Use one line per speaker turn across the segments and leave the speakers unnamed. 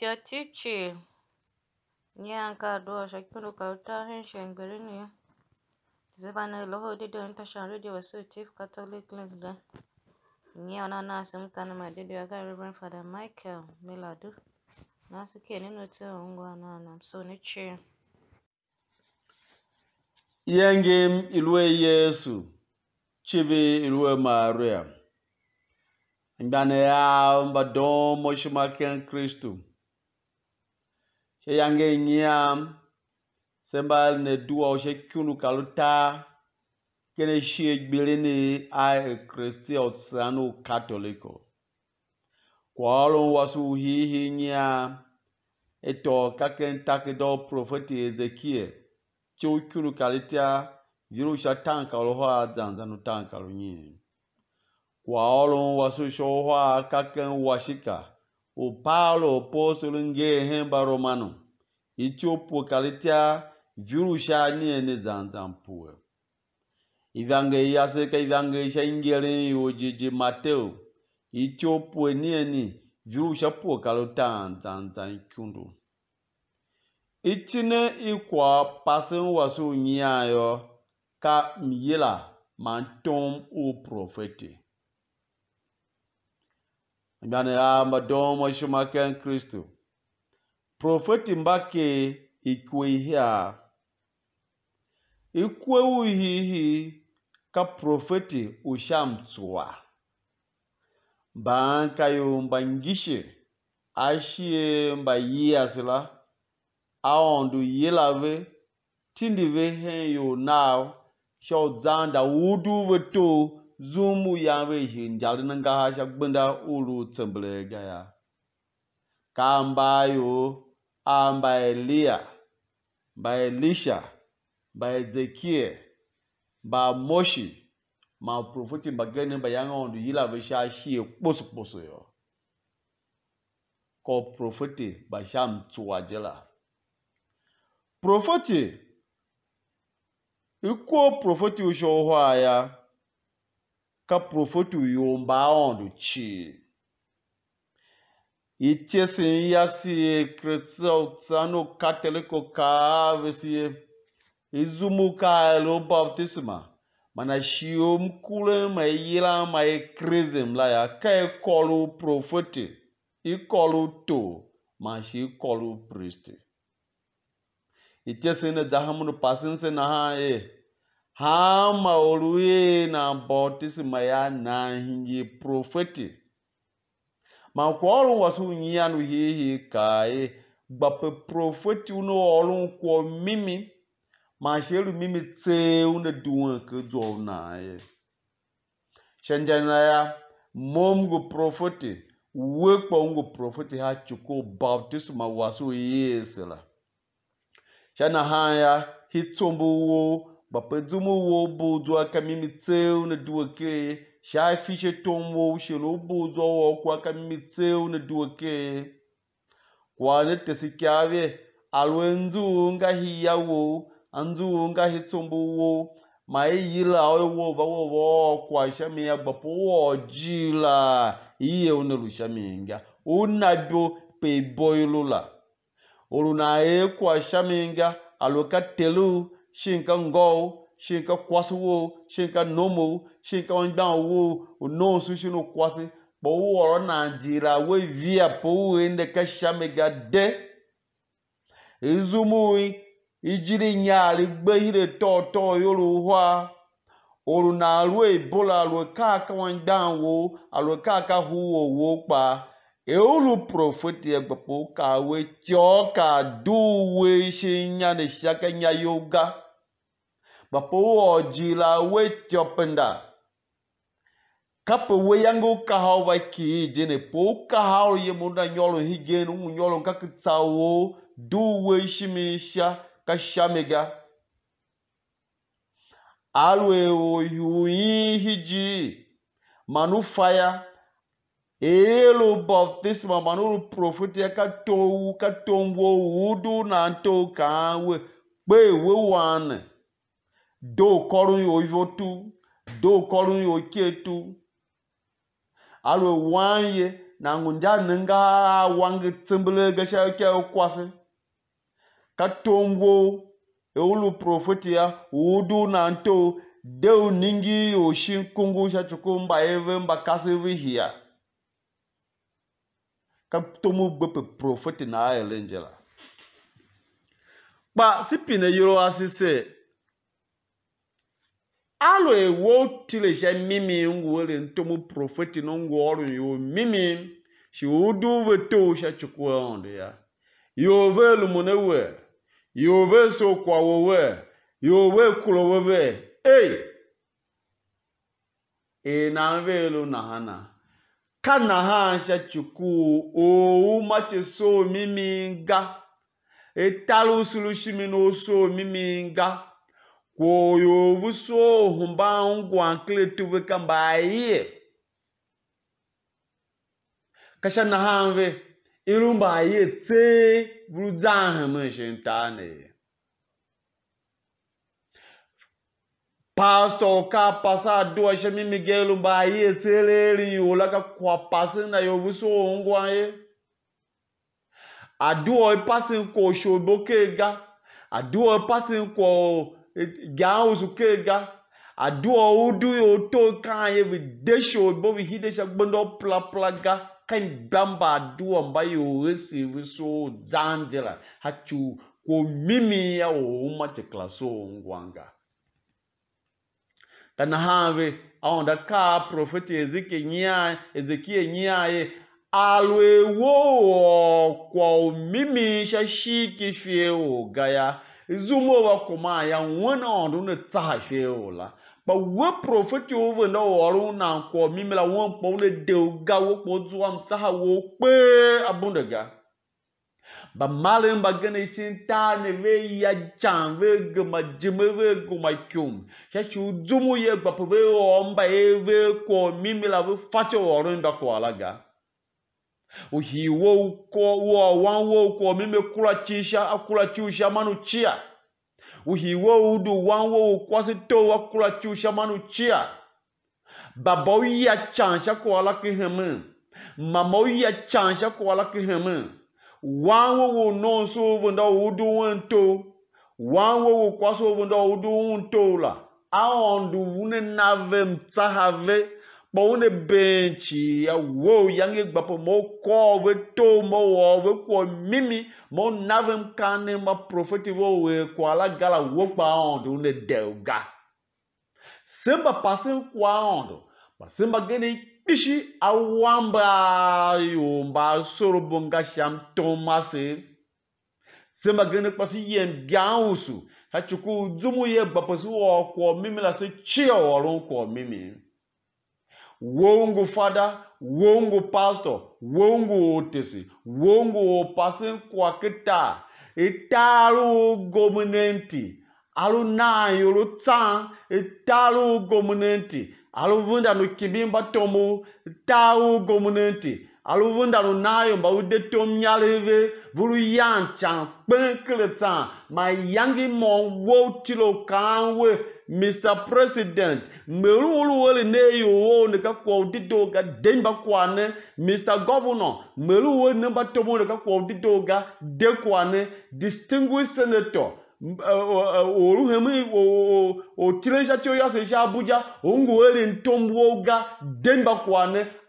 tia titsi nye ya ŋka ɖo ɔsɔ kpeɖo ka wota hen sɛ ŋgbeɖe nu yi dize va ne lɔ ho dede ŋu ta sɛ radio wɔ so tif katolik link ɖe nye ya ɔnana asem ka ne ma dede aga reverend father michael miller do nase ke ne no tse wɔ ŋgɔ ana ana so ne tsi
yenge ilue yesu chive ilue maria ngane ya mbadomo shimakian kristu yange nyia semba ne duwa she kyunu kaluta kene shi egbere ne a kristi otsano katoliko kwalo wasu hihi nyia eto kake ntake do profeti ezekiel tí o kyunu kaluta yiro sha tanka lo ho zanzanu tanka lo nyi kwalo wasu sho ho kake washika Paulo apóstolo nge bara romano itiopo e kalitia virusha niene zanzampuwe ivyange yaseka ivyange ishaingele yojiji mateo e ni nieni virusha puo zanzan ikundu itine e ikwa pasen wasu nyayo ka miyela mantom u profeti nyane ame ah, ɖewo meshima keŋ kristu profeti mbake ikue hia ikue wu hihi ka profeti ushamtua bankayo mbangishe ashie mba la aondu yilave tindive he yo nao shau wudu wetu. zumu yaɣabu ʒi n-diɛmdi niŋ ka ashɛb' gbinda Ka mba gaya a mba Eliya mba Elisha mba Zekiya mba Moshi ma profeti gani ba yaŋa ŋun yila bi shi shee kpusi kpusi ko profeti ba shɛm tuwa jila profeti i ko profeti shɛli ya. ka profeti uyomba ondu tshi ityesi yasiye kristiyano katoliko kaavesiye izumukaelo baptisma mana shio mkule ma yila ma ikrizim la ya ka ikolu profeti ikolu to ma shi ikolu pristi ityesi ne dzahamu pasi pasinse na ha ye ha maurie na bautisma ya na hinyi profeti ma kwa ọrụ wasu nyi ya nu hihi ka e gbape profeti unu ọrụ kwa mimi ma shelu mimi tse unu duwa ke jo na e shenjana ya mom go profeti Uwe wekpo ngo profeti ha chuko bautisma wasu yesela shana ha ya hitombo wo vhapedzumowo bodzwa kamimitseu na duwake shaifishe tomwo shelo bodzwa wo kwa kamimitseu na duwake kwane tesikyave nga nzuu ngahiyawo anzuu ngahitsombowo maiyila oyowo vawowo kwa shamiya gbapo wojila iye unelushaminga unabyo peiboilula olunaye kwa shaminga alokatelu shinka ngou shinka kwasi wo shinka nomo shinka ongba wo no su shinu kwasi bo woro nigeria we via po we nde ka shamega de izumui ijiri nyari gbehire toto yoro hwa oru na alu ebola alu kaka ongba wo alu kaka huwo wo pa eolu profeti egbepo kawe tio ka uwe shi nya ne shaka nya yoga bapo ojila we tio penda kapo we yango ka hawa na jene po ka hawo ye munda nyolo higenu nyolo ka kitsawo isi shi misha ka shamega alwe ewu ihe ji ya. elu baptisma mana uru profeti katou katongwo udu na nto ka we kpe we wan do korun yo ivotu do korun yo ketu alwe wanye na ngunja ninga wangi tsimbele gasha ke kwase katongwo e ulu profeti ya udu na nto deu ningi oshin kungu shachukumba eve mbakasi vihia tomu gbupi profeti na njela kpa sipine yoro asise alo ewo tilesha mimi ngwole ntomu profeti no ọrụ yo mimi shi udu veto sha chukwa onde ya yove lumunewe Yoove so kwa wowe Yoove kulo wowe ei e na velo na hana kanahansha chukwu ouma chiso miminga etali usulushimi n'oso miminga kwoyo vuso humba ngwa nkile tuve kamba ayiye kasha nahanve irumba ayiye tse vuludzahimishintane Pastor ka pasa do she mi Miguel ba ye teleri yo la ka kwa pasa na yo buso ngwa ye. Aduo pasa ko shobokega. Aduo pasa ko gawo sukega. Aduo udu yo to kan ye with desho bo vi hide she gbondo pla pla ga kan gbamba aduo mba yo receive so zanjela hachu ko mimi ya o ma te klaso ngwanga. na tanahawe aonda ka profeti ezike nyia ezekie nyiaye alwewo kwa umimisha shiki fieo gaya zumo wa kuma ya wana ondu ne tsa fieo la ba wo profeti wo na woru na kwa mimila won po ne deuga wo po zuam tsa wo pe abundaga Bamalen bagana isintane ve ya chan ve gma jime ve gma kyum. Shashi udumu ye gbapo o mba ye ve ko la ve fati orinda ko alaga. Uhi wo ko wo wan wo ko mime kula chisha akula chusha manu chia. Uhi wo udu wan wo kwasi to akula chusha manu chia. Babau ya chan shako alaki hemu. Mamau ya chan shako alaki hemu. wanwowo nonsowo ndɔ wo do wo ŋto wanwowo kɔsowo ndɔ wo do wo la aɔndu wo ne nave mtsahave kpɔ wo ne bɛntsi awo yange gbapɔ mɔ kɔ ve to mo wɔ ve kɔ mimi mɔ nave mkane mɔ profeti wo we kɔ ala gala wo kpa aɔndu ne de ga semba pase kɔ aɔndu. Masimbageni kishi awamba yomba sorobonga sham tomase. Simbageni pasi yem gyanwusu. Hachuku zumu ye bapasi wa kwa mimi la se chia waron kwa mimi. Wongo father, wongo pastor, wongo otesi, wongo pasin kwa kita. Italo gominenti. Alu na yoro tan, italo gominenti. aluvunda no kibimba tomu tau gomunenti aluvunda no nayo mba ude tom nyaleve vulu yancha kpenkletsa ma yangi mon wo tilo kanwe mr president mmeru wolu wele ne yowo ne ka kwa udido ga demba kwane mr governor mmeru wele ne ba tomo ne ka kwa udido ga de kwane distinguished senator oruhemi otirensa tí o, yá sèse abuja ongo ele ntombo ga denba o,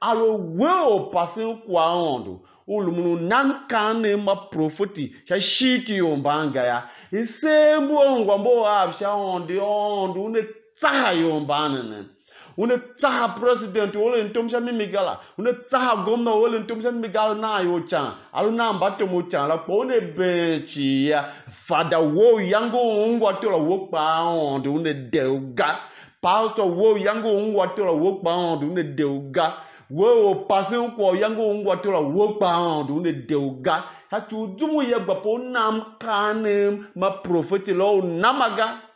alo we o pase kwa ondo ulumunu nankane ma profeti sha shiki yombanga ya isembu ongwa mbo absha ondi ondo une tsaha yombana nene une tsaha president wole ntomsha une tsaha gomna wole ntomsha na yo cha alu na amba te mo cha la kpɔ one bɛn fada wo yango ŋgɔ to wo pa on de une de o ga pastor wo yango ŋgɔ to wo pa on de one de o ga wo pase ko yango ŋgɔ to wo pa on de une de o ga hatsi o dumu yɛ gbapo nam kanem ma profeti lo namaga.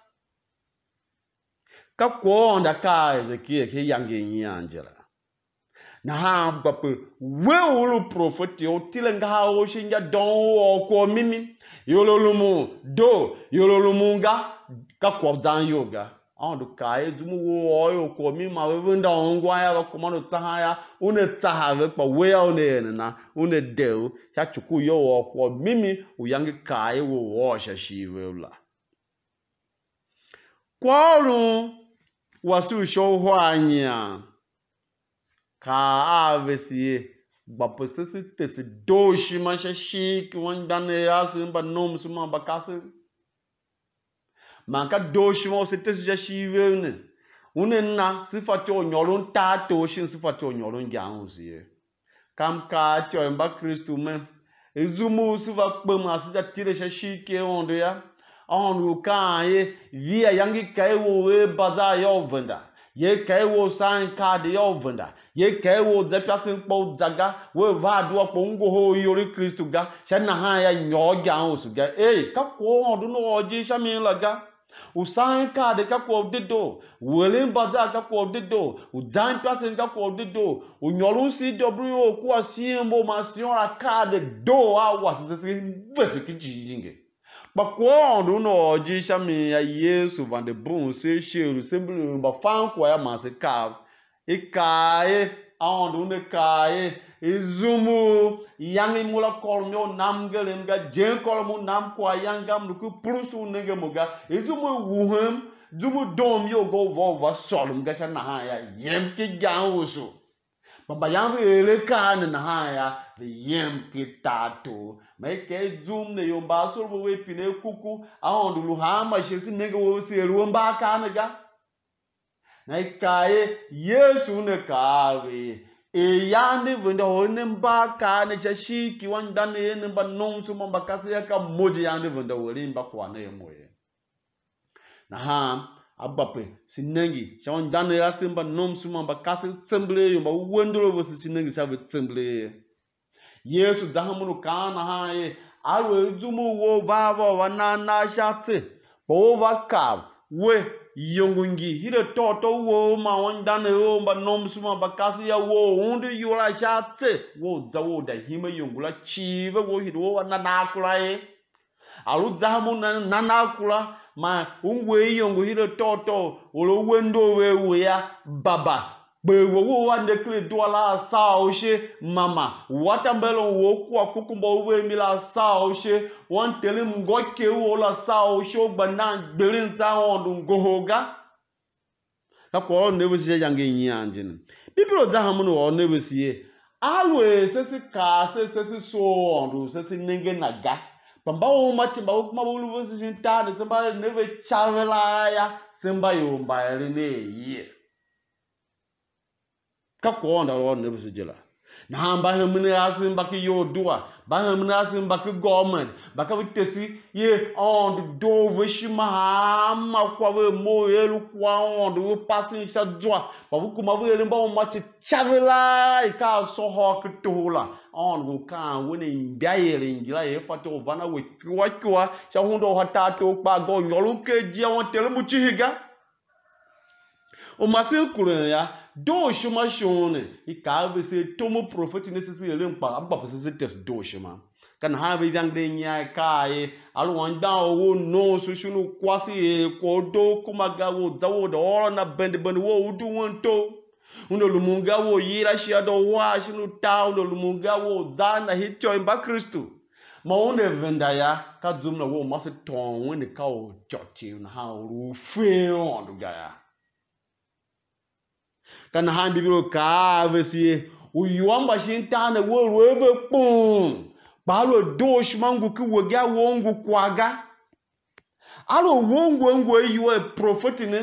ka kakonda kaze ke ke yange nyanjela na hamba pe we ulu profeti otile ngaha oshinja don ko mimi yololumu do yololumunga kakwabzan yoga andu kae zumu wo oyo ko mi ma we nda ongwa ya ko mano tsahaya une tsahave pa we ya une na une deu ya chuku yo o ko mimi uyange kae wo wo shashiwe ula kwa wasushowho anyị a e ka avesie gbapese si tesi doshi mashe shiki wandane yasi mba nomsu ma bakasi maka doshi ma se tesi ja shiwe ne une na sifati onyorun ta toshi sifati onyorun ja anzie kam ka ti mba kristu me ezumu sifa kpem asija tire she shiki onde ya on ukanye via yangi kaiwo e we baza yovenda ye kaiwo e san card yovenda ye kaiwo e zepiasin po zaga we vaduwa po ngo ho yori kristu ga shana ha ya nyoja osuga eh kakwo odun oji shami laga usan kaadi kakɔ dido wele baza kakɔ dido udan pase kakɔ dido unyɔlu si dɔbiri yi o kó a si ma si ɔra kaadi do awa sisisi vesi kitsi yinge ba kuon du no ji shami ya yesu vande de bun se sheru se blu ba fan ko ya ma se ka e kae aon du ne kae e zumu yang i mula kol nam gelem ga jen kol mu nam ko yang gam du ku prusu mu ga e wuhem zumu dom yo go vo vo solum ga sha na ha ya yem ke gan wusu Baba yang rere kan na ha ya riyem kitato. Meke zoom ne yomba sorbo we pine kuku ahondulu ha ma shesi nega wo si ruomba kanaga. Na kaye Yesu ne kawe. E yande vende ho ne mba kana shashi ki wanda ne ne mba nonsu mba kasi ya ka moji yande vende wo rimba kwa ne moye. Na ha abape sinengi shawon dano ya simba nom suma ba kasi tsembele yo ba wendro bo si sinengi sabe tsembele yesu zahamunu kana ha ye alwe jumu wo vavo na shate bo vaka we yongungi hire toto wo ma won dano yo ba nom suma ba kasi ya wo undu yula shate wo zawo da hima yongula chive wo hiro na kula ye alu zahamu nana kula ma ungue yongo hiro toto olo wendo wewe ya baba gbewo wo wa ne kle do la sa o she mama watambelo wo ku akukumbo wo mi la sa o she won tele mgo ke wo la sa o she gba na gbere nta won du ngohoga ka ko ne wo sie yange yin anjin bibiro za hamu no ne wo sie alwe sesi ka sesi so on du sesi nenge naga pambaumathi mabuluvusi xintani simba rini ve chavelaya simba yumba rinehiye ka kuonda lwa ni vusijila nahamba hemini ya simba ki yoduwa banamnasin baki gọọment baka bi tesi ye ɔn doo ve shi ma ha ma kɔ be mo yelu kua ɔn de ve pasi sha dzwa ba bu kuma ve yelu ba mo ma tsi tsave la yi e ka sɔ hɔ ketoho la ɔn ko kan wo ne nda yele ndzila ye fa te o va na we kwa, kiwa sha ho do ha ta te o kpa gɔ nyɔlu ke dzia wɔn tele mu tsi higa o ma se kuro ya. doshuma shone ikabe se tomo profeti nesisi ele mpa abapa se test doshuma kana ha be yang de nya kai alu wan da owo no so shunu kwasi e eh? ko do kuma gawo zawo do ora na bend bend wo udu won to uno munga wo yira shi ado wa shunu ta uno lumunga wo zana hityo imba kristu. ma wone venda ya ka dum na wo masu ton wone ka o chochi na ha ru fe on do ya. kana han bibiro kaave sie uyuamba shintana wo rwebe pum balo dosh mangu ki wogia wongu kwaga alo wongu engu eyuwe profeti ne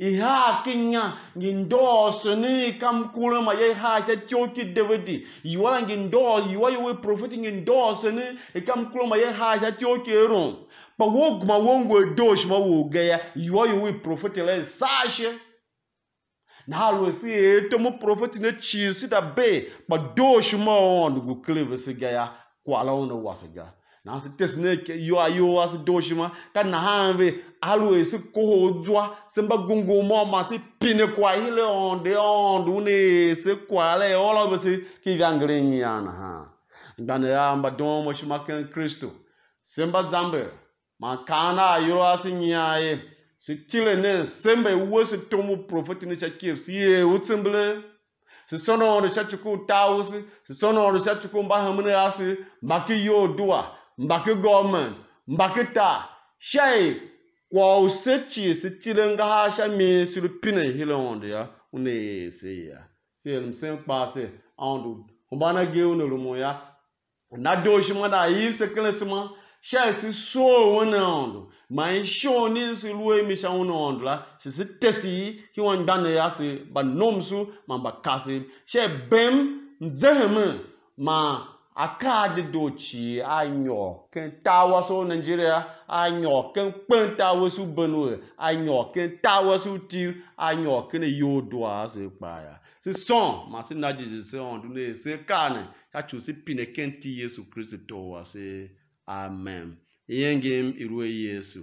iha kinya ngindoso ni kamkula ma ye ha cha choki devidi yuwa ngindo yuwa yuwe profeti ngindoso ni ikamkula ma ye ha cha choki ero pa wogma wongu edosh ma wogeya yuwa yuwe profeti le sashe nahalo si etomo profeti ne tsi si da be kpa do shuma wɔn dugu kelen bɛ si gaya ko ala wɔn ne wasi ga na si tesi ne ke yo ayo wasi do shuma ka na ha hã be alo si koho doa si ba gungo mɔ ma si pini ko ayi le wɔn de wɔn du ne si ko ale wɔlɔ bɛ si ki gangere nyia na hã gbani ya ba dɔn mo shuma kɛn kristo si mba zambe ma kaana a yɔrɔ asi nyia sitile ne sembe wo se tomu profeti ni cha kiev si ye utsembele se sono ono cha chuku taus se sono ono cha chuku mba hamne asi mbaki yo dua mbaki government mbaki ta shai kwa usechi sitile nga ha sha mi sulupine hile onde ya une se ya se el msen pase andu umbana ge une rumo ya na doshi mada yipse kelesma shai si so wona andu man shon ni su luwe mi shan ondula si tesi hi wan dana ya si ba nom ma ba kasi she bem mdzeheme ma aka de dochi anyo ken tawa so nigeria anyo ken pen tawa su anyo ken tawa su ti anyo ken yo se ase ya si son ma si na jiji se ondune se kane ya chu si pine ken ti yesu kristo to se amen ihe ngem irue yesu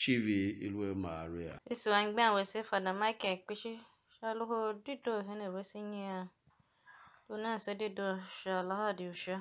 chivi irue maria
esi wany gbe awese fada michael kpechi shaluho dido hene wesi nye ya lunaso dido shalaha di usha